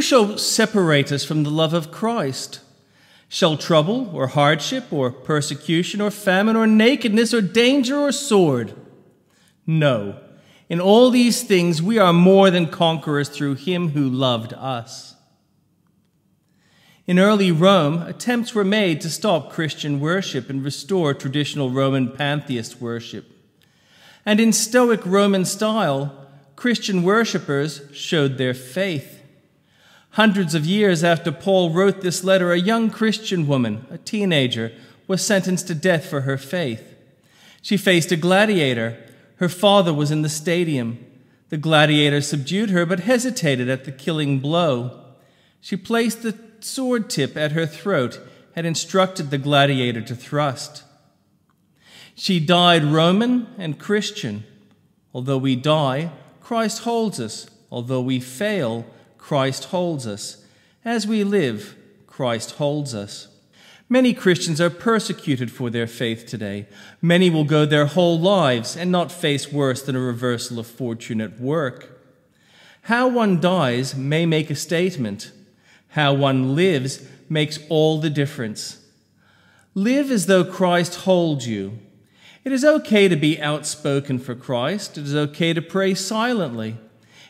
shall separate us from the love of Christ? Shall trouble, or hardship, or persecution, or famine, or nakedness, or danger, or sword? No. In all these things, we are more than conquerors through him who loved us. In early Rome, attempts were made to stop Christian worship and restore traditional Roman pantheist worship. And in Stoic Roman style, Christian worshippers showed their faith. Hundreds of years after Paul wrote this letter, a young Christian woman, a teenager, was sentenced to death for her faith. She faced a gladiator. Her father was in the stadium. The gladiator subdued her but hesitated at the killing blow. She placed the sword tip at her throat and instructed the gladiator to thrust. She died Roman and Christian. Although we die, Christ holds us. Although we fail, Christ holds us. As we live, Christ holds us. Many Christians are persecuted for their faith today. Many will go their whole lives and not face worse than a reversal of fortune at work. How one dies may make a statement. How one lives makes all the difference. Live as though Christ holds you. It is okay to be outspoken for Christ. It is okay to pray silently.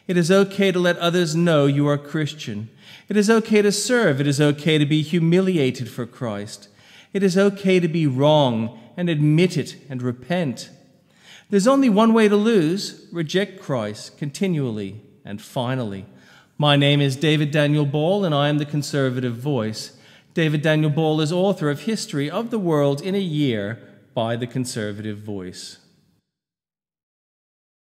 It is okay to let others know you are Christian. It is okay to serve. It is okay to be humiliated for Christ. It is okay to be wrong and admit it and repent. There's only one way to lose reject Christ continually and finally. My name is David Daniel Ball, and I am the conservative voice. David Daniel Ball is author of History of the World in a Year by the Conservative Voice.